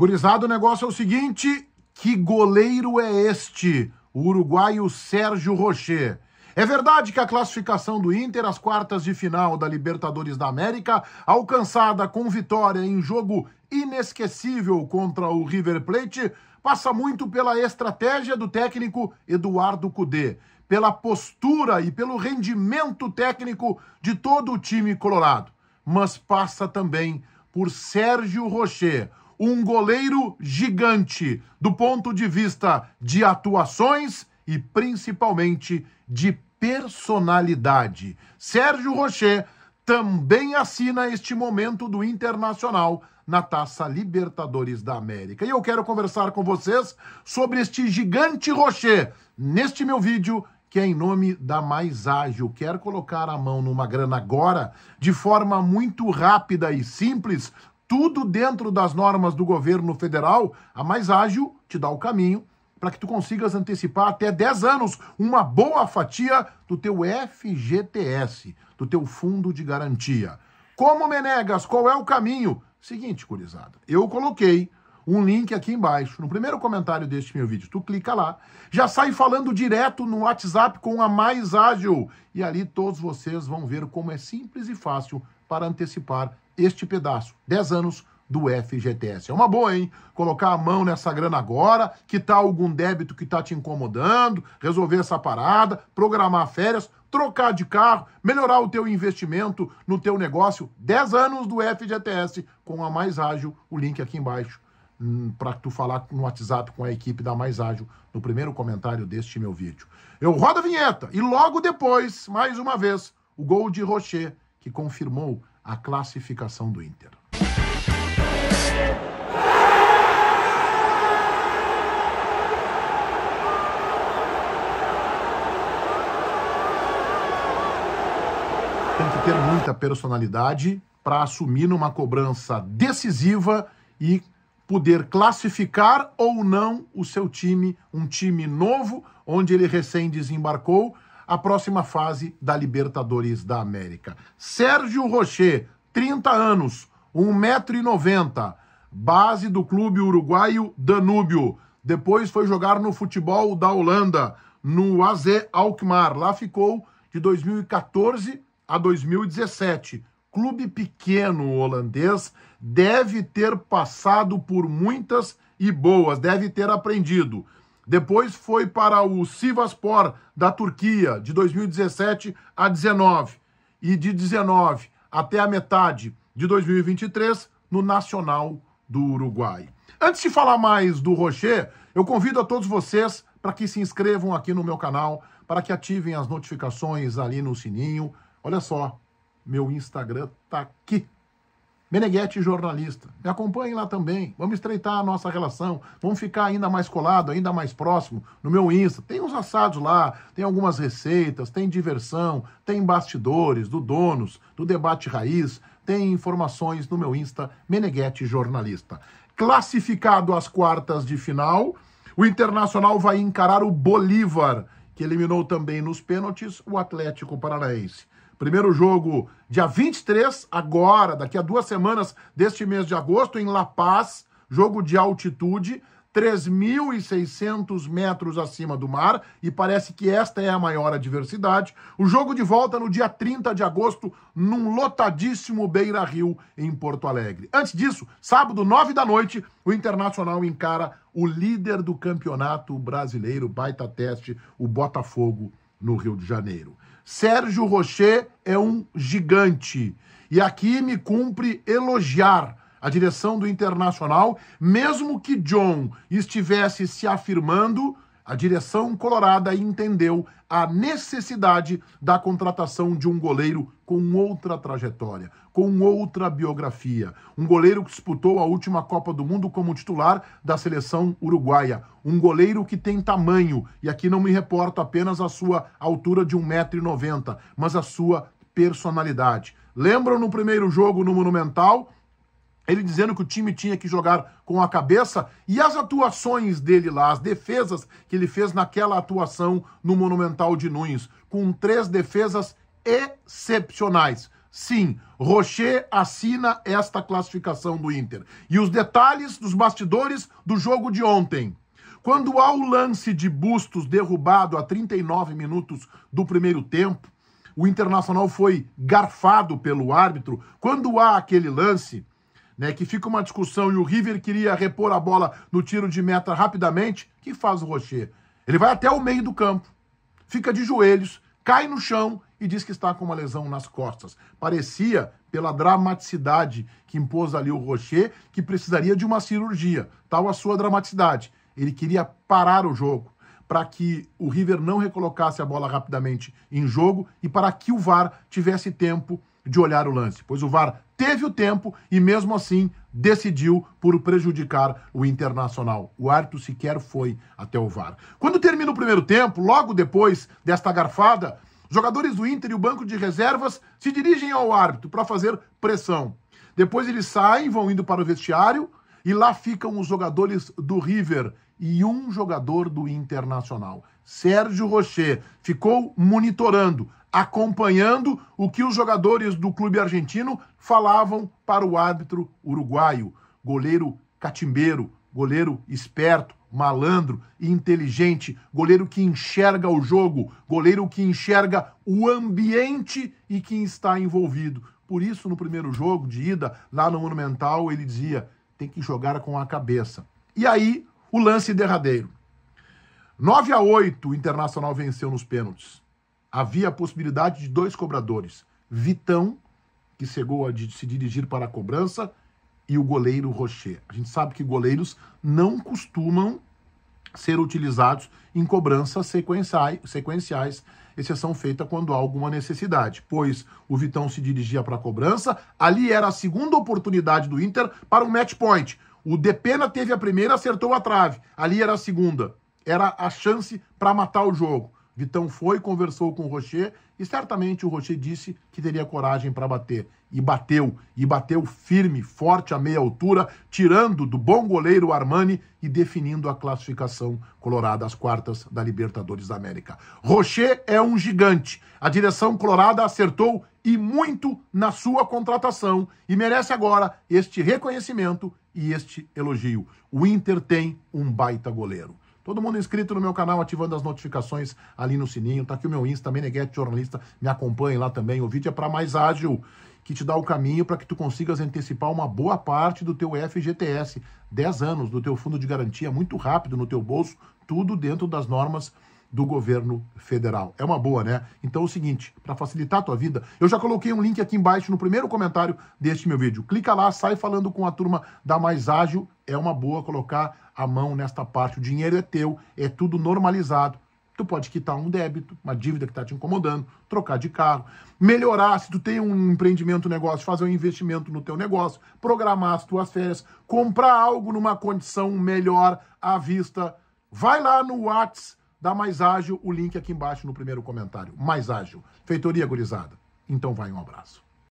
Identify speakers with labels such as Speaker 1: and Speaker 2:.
Speaker 1: Gurizado, o negócio é o seguinte: que goleiro é este? O uruguaio Sérgio Rocher. É verdade que a classificação do Inter às quartas de final da Libertadores da América, alcançada com vitória em jogo inesquecível contra o River Plate, passa muito pela estratégia do técnico Eduardo Cudê, pela postura e pelo rendimento técnico de todo o time colorado, mas passa também por Sérgio Rocher, um goleiro gigante do ponto de vista de atuações e principalmente de personalidade. Sérgio Rocher também assina este momento do Internacional na Taça Libertadores da América. E eu quero conversar com vocês sobre este gigante Rocher neste meu vídeo que é em nome da Mais Ágil. Quer colocar a mão numa grana agora de forma muito rápida e simples? tudo dentro das normas do governo federal, a mais ágil te dá o caminho para que tu consigas antecipar até 10 anos uma boa fatia do teu FGTS, do teu fundo de garantia. Como Menegas, qual é o caminho? Seguinte, curizada, eu coloquei um link aqui embaixo, no primeiro comentário deste meu vídeo. Tu clica lá, já sai falando direto no WhatsApp com a mais ágil. E ali todos vocês vão ver como é simples e fácil para antecipar este pedaço. 10 anos do FGTS. É uma boa, hein? Colocar a mão nessa grana agora, quitar tá algum débito que está te incomodando, resolver essa parada, programar férias, trocar de carro, melhorar o teu investimento no teu negócio. 10 anos do FGTS com a Mais Ágil, o link aqui embaixo hum, para tu falar no WhatsApp com a equipe da Mais Ágil no primeiro comentário deste meu vídeo. Eu rodo a vinheta e logo depois, mais uma vez, o gol de Rocher que confirmou a classificação do Inter. Tem que ter muita personalidade para assumir numa cobrança decisiva e poder classificar ou não o seu time, um time novo, onde ele recém desembarcou, a próxima fase da Libertadores da América. Sérgio Rocher, 30 anos, 1,90m, base do clube uruguaio Danúbio. Depois foi jogar no futebol da Holanda, no AZ Alkmaar. Lá ficou de 2014 a 2017. Clube pequeno holandês deve ter passado por muitas e boas, deve ter aprendido. Depois foi para o Sivaspor da Turquia, de 2017 a 19. E de 19 até a metade de 2023 no Nacional do Uruguai. Antes de falar mais do Rocher, eu convido a todos vocês para que se inscrevam aqui no meu canal, para que ativem as notificações ali no sininho. Olha só, meu Instagram tá aqui Meneghetti Jornalista. Me acompanhe lá também. Vamos estreitar a nossa relação. Vamos ficar ainda mais colado, ainda mais próximo no meu Insta. Tem uns assados lá, tem algumas receitas, tem diversão, tem bastidores do Donos, do Debate Raiz. Tem informações no meu Insta, Meneghetti Jornalista. Classificado às quartas de final, o Internacional vai encarar o Bolívar, que eliminou também nos pênaltis o Atlético Paranaense. Primeiro jogo dia 23, agora, daqui a duas semanas deste mês de agosto, em La Paz, jogo de altitude, 3.600 metros acima do mar, e parece que esta é a maior adversidade. O jogo de volta no dia 30 de agosto, num lotadíssimo Beira Rio, em Porto Alegre. Antes disso, sábado, 9 da noite, o Internacional encara o líder do campeonato brasileiro, baita teste, o Botafogo, no Rio de Janeiro. Sérgio Rocher é um gigante. E aqui me cumpre elogiar a direção do Internacional, mesmo que John estivesse se afirmando a direção colorada entendeu a necessidade da contratação de um goleiro com outra trajetória, com outra biografia. Um goleiro que disputou a última Copa do Mundo como titular da seleção uruguaia. Um goleiro que tem tamanho, e aqui não me reporto apenas a sua altura de 1,90m, mas a sua personalidade. Lembram no primeiro jogo no Monumental? ele dizendo que o time tinha que jogar com a cabeça e as atuações dele lá, as defesas que ele fez naquela atuação no Monumental de Nunes, com três defesas excepcionais. Sim, Rocher assina esta classificação do Inter. E os detalhes dos bastidores do jogo de ontem. Quando há o lance de Bustos derrubado a 39 minutos do primeiro tempo, o Internacional foi garfado pelo árbitro. Quando há aquele lance, né, que fica uma discussão e o River queria repor a bola no tiro de meta rapidamente, o que faz o Rocher? Ele vai até o meio do campo, fica de joelhos, cai no chão e diz que está com uma lesão nas costas. Parecia, pela dramaticidade que impôs ali o Rocher, que precisaria de uma cirurgia, tal a sua dramaticidade. Ele queria parar o jogo para que o River não recolocasse a bola rapidamente em jogo e para que o VAR tivesse tempo de olhar o lance, pois o VAR teve o tempo e, mesmo assim, decidiu por prejudicar o Internacional. O árbitro sequer foi até o VAR. Quando termina o primeiro tempo, logo depois desta garfada, jogadores do Inter e o banco de reservas se dirigem ao árbitro para fazer pressão. Depois eles saem, vão indo para o vestiário e lá ficam os jogadores do River e um jogador do Internacional. Sérgio Rocher ficou monitorando, acompanhando o que os jogadores do clube argentino falavam para o árbitro uruguaio. Goleiro catimbeiro, goleiro esperto, malandro, inteligente, goleiro que enxerga o jogo, goleiro que enxerga o ambiente e que está envolvido. Por isso, no primeiro jogo de ida, lá no Monumental, ele dizia: tem que jogar com a cabeça. E aí, o lance derradeiro. 9 a 8, o Internacional venceu nos pênaltis. Havia a possibilidade de dois cobradores, Vitão, que chegou a se dirigir para a cobrança, e o goleiro Rocher. A gente sabe que goleiros não costumam ser utilizados em cobranças sequenciais, sequenciais, exceção feita quando há alguma necessidade, pois o Vitão se dirigia para a cobrança, ali era a segunda oportunidade do Inter para um match point. O Depena teve a primeira, acertou a trave. Ali era a segunda. Era a chance para matar o jogo. Vitão foi, conversou com o Rocher e certamente o Rocher disse que teria coragem para bater. E bateu, e bateu firme, forte, à meia altura, tirando do bom goleiro Armani e definindo a classificação colorada às quartas da Libertadores da América. Rocher é um gigante. A direção colorada acertou e muito na sua contratação e merece agora este reconhecimento e este elogio. O Inter tem um baita goleiro. Todo mundo inscrito no meu canal, ativando as notificações ali no sininho. Tá aqui o meu Insta, Meneghete Jornalista. Me acompanhe lá também. O vídeo é para mais ágil, que te dá o caminho para que tu consigas antecipar uma boa parte do teu FGTS. 10 anos do teu fundo de garantia, muito rápido no teu bolso, tudo dentro das normas do governo federal. É uma boa, né? Então é o seguinte, para facilitar a tua vida, eu já coloquei um link aqui embaixo no primeiro comentário deste meu vídeo. Clica lá, sai falando com a turma da Mais Ágil. É uma boa colocar a mão nesta parte. O dinheiro é teu, é tudo normalizado. Tu pode quitar um débito, uma dívida que está te incomodando, trocar de carro, melhorar se tu tem um empreendimento, negócio, fazer um investimento no teu negócio, programar as tuas férias, comprar algo numa condição melhor à vista. Vai lá no WhatsApp Dá Mais Ágil, o link aqui embaixo no primeiro comentário. Mais Ágil. Feitoria gurizada. Então vai um abraço.